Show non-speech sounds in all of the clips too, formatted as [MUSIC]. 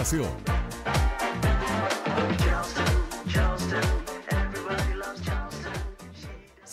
Gracias.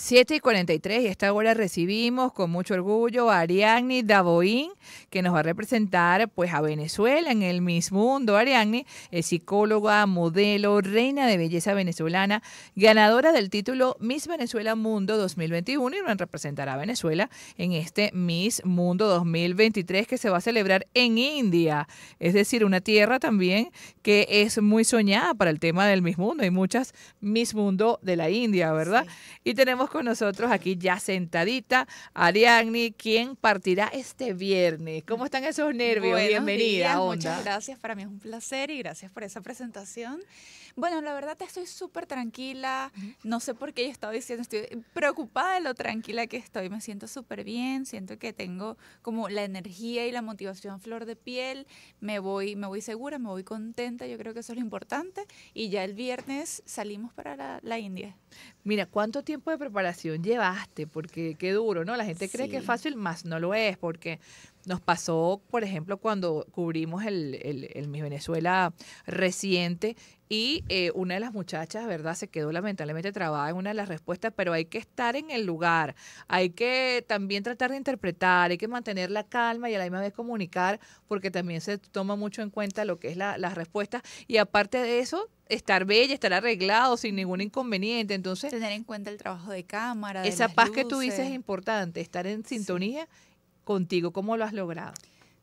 7 y 43 y esta hora recibimos con mucho orgullo a Ariadne Davoín, que nos va a representar pues a Venezuela en el Miss Mundo. Ariadne es psicóloga, modelo, reina de belleza venezolana, ganadora del título Miss Venezuela Mundo 2021 y nos representará a Venezuela en este Miss Mundo 2023 que se va a celebrar en India, es decir, una tierra también que es muy soñada para el tema del Miss Mundo. Hay muchas Miss Mundo de la India, ¿verdad? Y tenemos con nosotros aquí ya sentadita Ariadne, quien partirá este viernes. ¿Cómo están esos nervios? Bienvenida, Muchas gracias, para mí es un placer y gracias por esa presentación. Bueno, la verdad estoy súper tranquila, no sé por qué yo estaba diciendo, estoy preocupada de lo tranquila que estoy, me siento súper bien, siento que tengo como la energía y la motivación flor de piel, me voy, me voy segura, me voy contenta, yo creo que eso es lo importante y ya el viernes salimos para la, la India. Mira, ¿cuánto tiempo de preparación? llevaste? Porque qué duro, ¿no? La gente cree que es fácil, más no lo es, porque nos pasó, por ejemplo, cuando cubrimos el, el, el Venezuela reciente y eh, una de las muchachas, ¿verdad? Se quedó lamentablemente trabada en una de las respuestas, pero hay que estar en el lugar, hay que también tratar de interpretar, hay que mantener la calma y a la misma vez comunicar, porque también se toma mucho en cuenta lo que es la, respuesta, Y aparte de eso, estar bella, estar arreglado sin ningún inconveniente. Entonces, tener en cuenta el trabajo de cámara. esa paz que tú dices es importante, estar en sintonía contigo. ¿Cómo lo has logrado?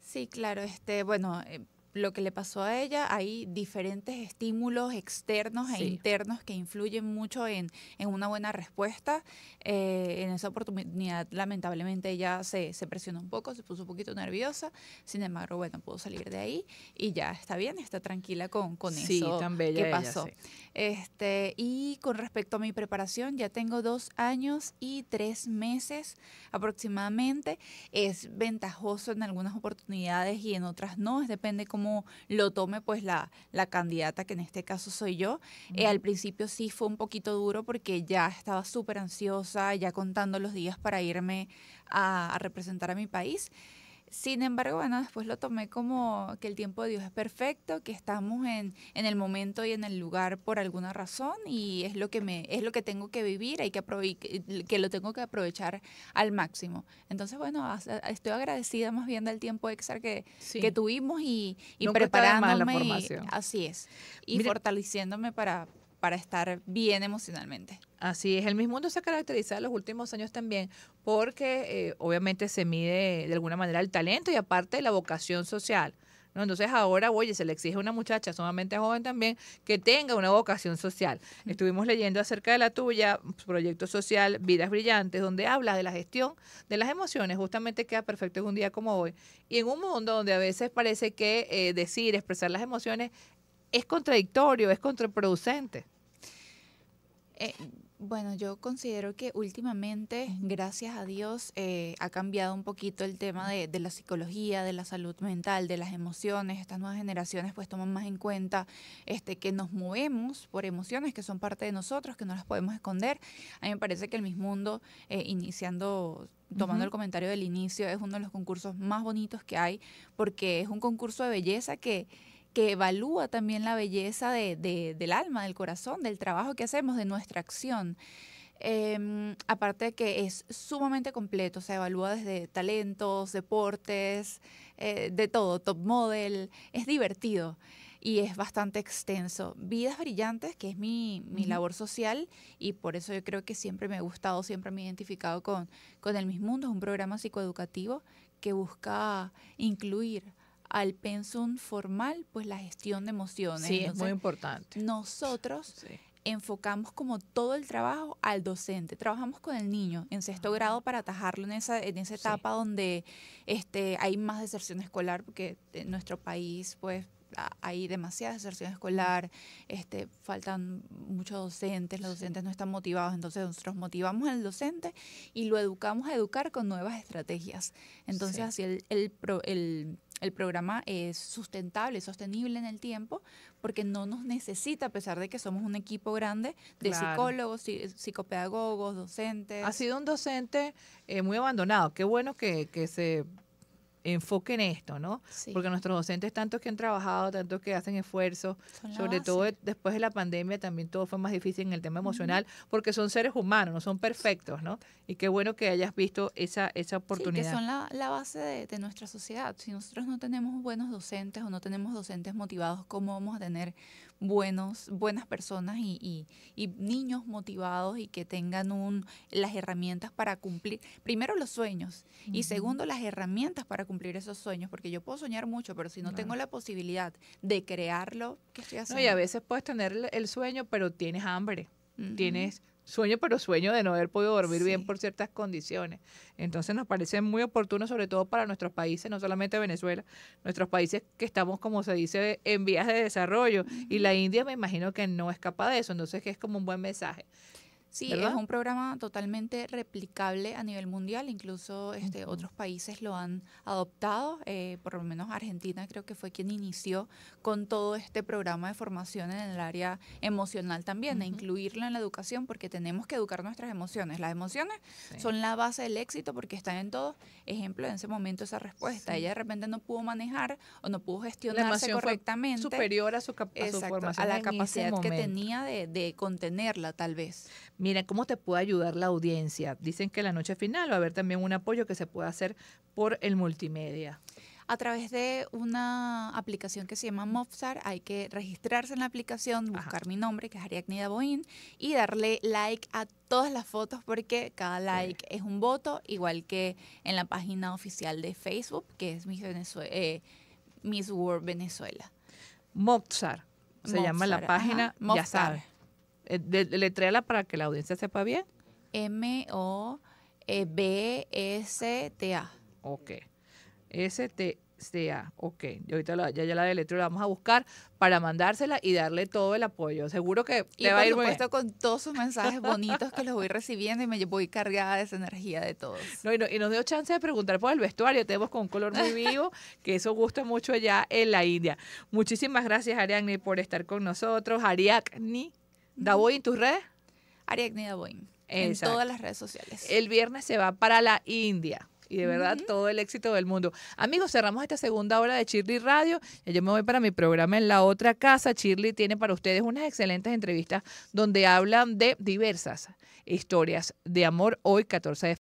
Sí, claro. Este, bueno, eh, lo que le pasó a ella, hay diferentes estímulos externos e internos que influyen mucho en, en una buena respuesta. Eh, en esa oportunidad, lamentablemente, ella se, se, presionó un poco, se puso un poquito nerviosa. Sin embargo, bueno, pudo salir de ahí y ya está bien, está tranquila con, con sí, eso que pasó. este, y con respecto a mi preparación, ya tengo dos años y tres meses aproximadamente. Es ventajoso en algunas oportunidades y en otras no, depende cómo lo tome pues la, la candidata, que en este caso soy yo. Eh, al principio sí fue un poquito duro porque ya estaba súper ansiosa, ya contando los días para irme a representar a mi país. Sin embargo, bueno, después lo tomé como que el tiempo de Dios es perfecto, que estamos en, en el momento y en el lugar por alguna razón y es lo que me es lo que tengo que vivir, hay que que lo tengo que aprovechar al máximo. Entonces, bueno, estoy agradecida más bien del tiempo extra que, que tuvimos y, preparándome. y, así es. Y fortaleciéndome para para estar bien emocionalmente. Así es, el mismo Mundo se ha caracterizado en los últimos años también porque eh, obviamente se mide de alguna manera el talento y aparte la vocación social. ¿no? Entonces ahora, oye, se le exige a una muchacha sumamente joven también que tenga una vocación social. Estuvimos leyendo acerca de la tuya, proyecto social Vidas Brillantes, donde habla de la gestión de las emociones, justamente queda perfecto en un día como hoy. Y en un mundo donde a veces parece que eh, decir, expresar las emociones es contradictorio, es contraproducente. Eh, bueno, yo considero que últimamente, gracias a Dios, eh, ha cambiado un poquito el tema de, la psicología, de la salud mental, de las emociones. Estas nuevas generaciones pues toman más en cuenta este, que nos movemos por emociones que son parte de nosotros, que no las podemos esconder. A mí me parece que el Miss Mundo, eh, iniciando tomando el comentario del inicio, es uno de los concursos más bonitos que hay, porque es un concurso de belleza que que evalúa también la belleza del alma, del corazón, del trabajo que hacemos, de nuestra acción. Em, aparte de que es sumamente completo, se evalúa desde talentos, deportes, eh, de todo, top model, es divertido y es bastante extenso. Vidas Brillantes, que es mi, labor social y por eso yo creo que siempre me he gustado, siempre me he identificado con, con el Mismundo, es un programa psicoeducativo que busca incluir al pensum formal, pues la gestión de emociones. Sí, es muy importante. Nosotros enfocamos como todo el trabajo al docente. Trabajamos con el niño en sexto ah. grado para atajarlo en esa, en esa etapa donde este, hay más deserción escolar, porque en nuestro país, pues hay demasiada deserción escolar, este, faltan muchos docentes, los docentes no están motivados, entonces nosotros motivamos al docente y lo educamos a educar con nuevas estrategias. Entonces, así el, el, el programa es sustentable, sostenible en el tiempo, porque no nos necesita, a pesar de que somos un equipo grande de psicólogos, psicopedagogos, docentes. Ha sido un docente eh, muy abandonado. Qué bueno que, que se enfoque en esto, ¿no? Porque nuestros docentes, tantos que han trabajado, tantos que hacen esfuerzo sobre todo después de la pandemia, también todo fue más difícil en el tema emocional, porque son seres humanos, no son perfectos, ¿no? Y qué bueno que hayas visto esa, esa oportunidad. que son la, base de, nuestra sociedad. Si nosotros no tenemos buenos docentes o no tenemos docentes motivados, ¿cómo vamos a tener buenos, buenas personas y, niños motivados y que tengan un, las herramientas para cumplir, primero los sueños y segundo las herramientas para cumplir cumplir esos sueños, porque yo puedo soñar mucho, pero si no, tengo la posibilidad de crearlo, ¿qué estoy haciendo? y a veces puedes tener el sueño, pero tienes hambre, tienes sueño, pero sueño de no haber podido dormir bien por ciertas condiciones. Entonces nos parece muy oportuno, sobre todo para nuestros países, no solamente Venezuela, nuestros países que estamos, como se dice, en vías de desarrollo. Y la India me imagino que no es capaz de eso, entonces que es como un buen mensaje. Sí, es un programa totalmente replicable a nivel mundial, incluso este, otros países lo han adoptado, eh, por lo menos Argentina creo que fue quien inició con todo este programa de formación en el área emocional también, e incluirlo en la educación, porque tenemos que educar nuestras emociones. Las emociones son la base del éxito porque están en todos. Ejemplo, en ese momento esa respuesta, ella de repente no pudo manejar o no pudo gestionarse correctamente. superior a su, a su a la capacidad que tenía de, de contenerla tal vez. Mira, ¿cómo te puede ayudar la audiencia? Dicen que la noche final va a haber también un apoyo que se puede hacer por el multimedia a través de una aplicación que se llama Mopsar, Hay que registrarse en la aplicación, buscar mi nombre, que es Ariadne Boin, y darle like a todas las fotos porque cada like es un voto, igual que en la página oficial de Facebook, que es Miss, eh, World Venezuela. Mozart Se llama la página, ya sabes. Eh, letréala para que la audiencia sepa bien. M-O-B-S-T-A. Ok. S-T-A. c Ok. ahorita ya, ya la deletreo la vamos a buscar para mandársela y darle todo el apoyo. Seguro que le va a ir muy bien. con todos sus mensajes bonitos que los voy recibiendo y me voy cargada de esa energía de todos. y, nos dio chance de preguntar por el vestuario. Tenemos con un color muy vivo, [LAUGHS] que eso gusta mucho allá en la India. Muchísimas gracias, Ariadne, por estar con nosotros. Ariadne Davoin, ¿tus redes? Ariadne Davoin. En todas las redes sociales. El viernes se va para la India. Y de verdad, todo el éxito del mundo. Amigos, cerramos esta segunda hora de Chirley Radio. Yo me voy para mi programa en la otra casa. Chirly tiene para ustedes unas excelentes entrevistas donde hablan de diversas historias de amor hoy, 14 de